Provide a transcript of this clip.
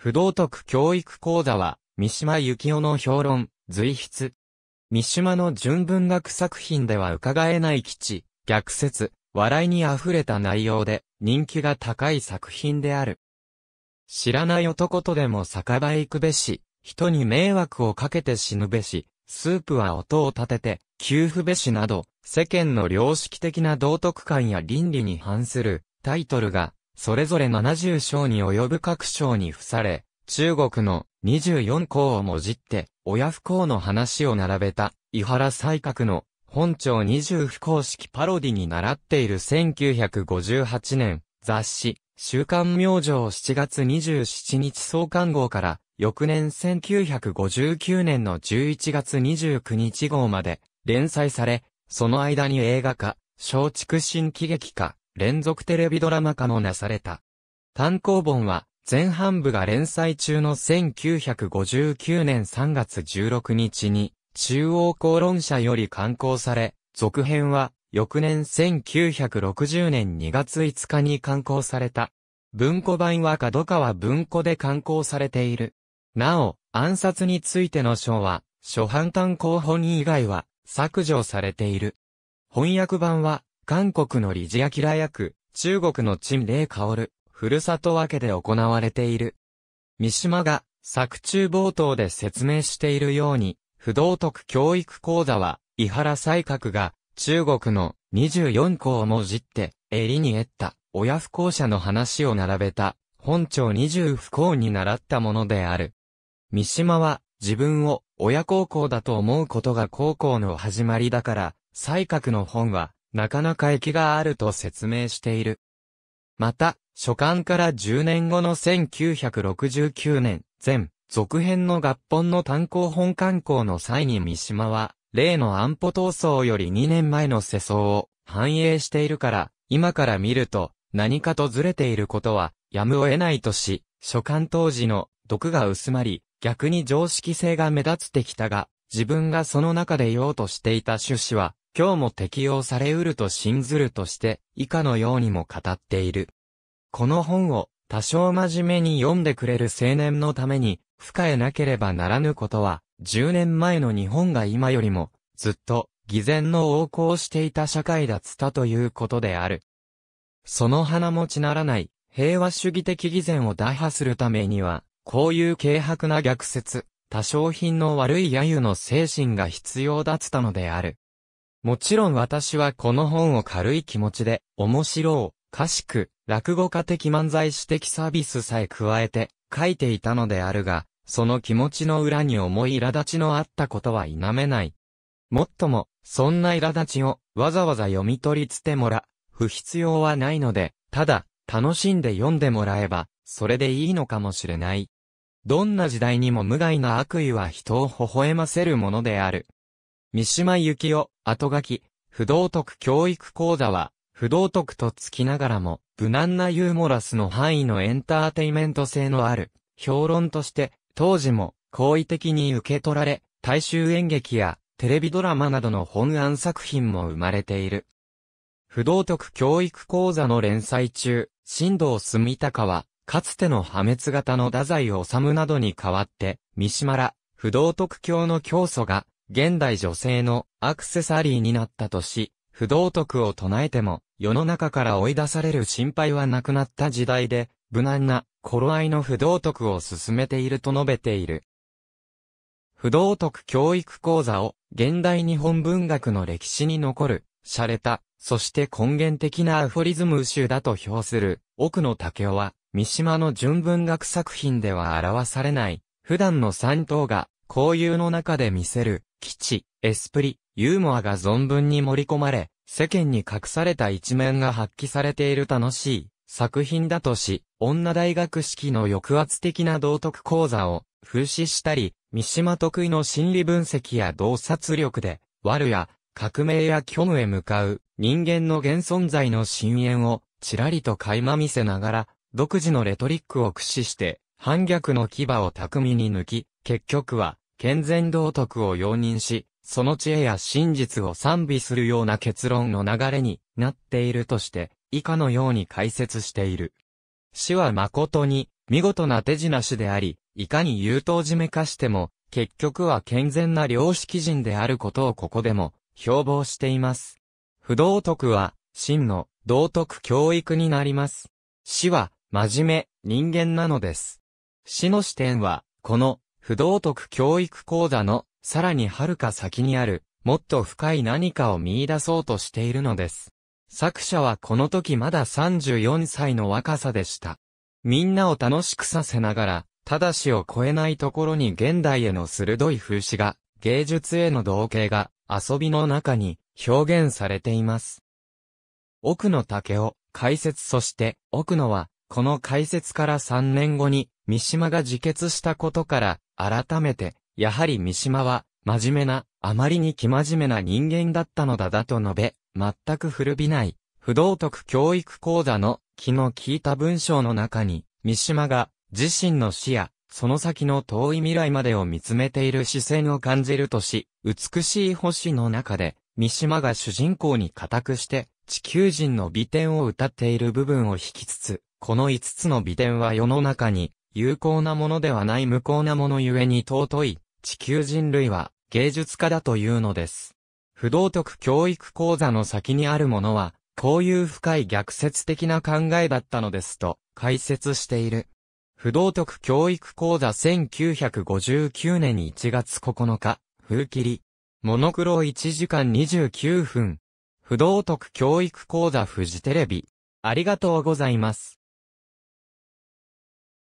不道徳教育講座は、三島幸紀夫の評論、随筆。三島の純文学作品では伺えない基地、逆説、笑いに溢れた内容で、人気が高い作品である。知らない男とでも酒場へ行くべし、人に迷惑をかけて死ぬべし、スープは音を立てて、給付べしなど、世間の良識的な道徳観や倫理に反する、タイトルが、それぞれ70章に及ぶ各章に付され、中国の24項をもじって、親不幸の話を並べた、伊原西閣の本庁20不公式パロディに習っている1958年、雑誌、週刊明星7月27日創刊号から、翌年1959年の11月29日号まで連載され、その間に映画化、松竹新喜劇化、連続テレビドラマ化もなされた。単行本は、前半部が連載中の1959年3月16日に、中央公論社より刊行され、続編は、翌年1960年2月5日に刊行された。文庫版は角川文庫で刊行されている。なお、暗殺についての章は、初版単行本以外は削除されている。翻訳版は韓国のリジアキラ役、中国の陳霊薫、ふるさと分けで行われている。三島が作中冒頭で説明しているように、不道徳教育講座は、伊原西閣が中国の24校をもじって、襟に得った親不孝者の話を並べた本庁20不幸に習ったものである。三島は自分を親孝行だと思うことが高校の始まりだから、西閣の本はなかなか駅があると説明している。また、書簡から10年後の1969年、前、続編の合本の単行本刊行の際に三島は、例の安保闘争より2年前の世相を反映しているから、今から見ると、何かとずれていることは、やむを得ないとし、書簡当時の毒が薄まり、逆に常識性が目立ってきたが、自分がその中で言おうとしていた趣旨は、今日も適用されうると信ずるとして、以下のようにも語っている。この本を、多少真面目に読んでくれる青年のために、深えなければならぬことは、10年前の日本が今よりも、ずっと、偽善の横行していた社会だったということである。その花持ちならない、平和主義的偽善を打破するためには、こういう軽薄な逆説、多少品の悪い揶揄の精神が必要だったのである。もちろん私はこの本を軽い気持ちで、面白かしく、落語家的漫才師的サービスさえ加えて、書いていたのであるが、その気持ちの裏に重い苛立ちのあったことは否めない。もっとも、そんな苛立ちを、わざわざ読み取りつてもら、不必要はないので、ただ、楽しんで読んでもらえば、それでいいのかもしれない。どんな時代にも無害な悪意は人を微笑ませるものである。三島由紀夫、後書き、不道徳教育講座は、不道徳とつきながらも、無難なユーモラスの範囲のエンターテイメント性のある、評論として、当時も、好意的に受け取られ、大衆演劇や、テレビドラマなどの本案作品も生まれている。不道徳教育講座の連載中、新藤住高は、かつての破滅型の太宰治などに代わって、三島ら、不道徳教の教祖が、現代女性のアクセサリーになったとし、不道徳を唱えても、世の中から追い出される心配はなくなった時代で、無難な頃合いの不道徳を進めていると述べている。不道徳教育講座を現代日本文学の歴史に残る、洒落た、そして根源的なアフォリズム集だと評する、奥野武雄は、三島の純文学作品では表されない、普段の三等が、交友の中で見せる、基地、エスプリ、ユーモアが存分に盛り込まれ、世間に隠された一面が発揮されている楽しい作品だとし、女大学式の抑圧的な道徳講座を風刺したり、三島得意の心理分析や洞察力で、悪や革命や虚無へ向かう人間の現存在の深淵をちらりと垣間見せながら、独自のレトリックを駆使して、反逆の牙を巧みに抜き、結局は健全道徳を容認し、その知恵や真実を賛美するような結論の流れになっているとして、以下のように解説している。死は誠に、見事な手品師であり、いかに優等締め化しても、結局は健全な良識人であることをここでも、標榜しています。不道徳は、真の道徳教育になります。死は、真面目、人間なのです。死の視点は、この、不道徳教育講座の、さらに遥か先にある、もっと深い何かを見出そうとしているのです。作者はこの時まだ34歳の若さでした。みんなを楽しくさせながら、ただしを超えないところに現代への鋭い風刺が、芸術への同型が、遊びの中に表現されています。奥野武雄、解説そして奥野は、この解説から3年後に、三島が自決したことから、改めて、やはり三島は、真面目な、あまりに生真面目な人間だったのだだと述べ、全く古びない、不道徳教育講座の、気の利いた文章の中に、三島が、自身の死や、その先の遠い未来までを見つめている視線を感じるとし、美しい星の中で、三島が主人公に固くして、地球人の美点を歌っている部分を引きつつ、この5つの美点は世の中に有効なものではない無効なものゆえに尊い、地球人類は芸術家だというのです。不道徳教育講座の先にあるものは、こういう深い逆説的な考えだったのですと解説している。不道徳教育講座1959年1月9日、風切り。モノクロ1時間29分。不道徳教育講座フジテレビ。ありがとうございます。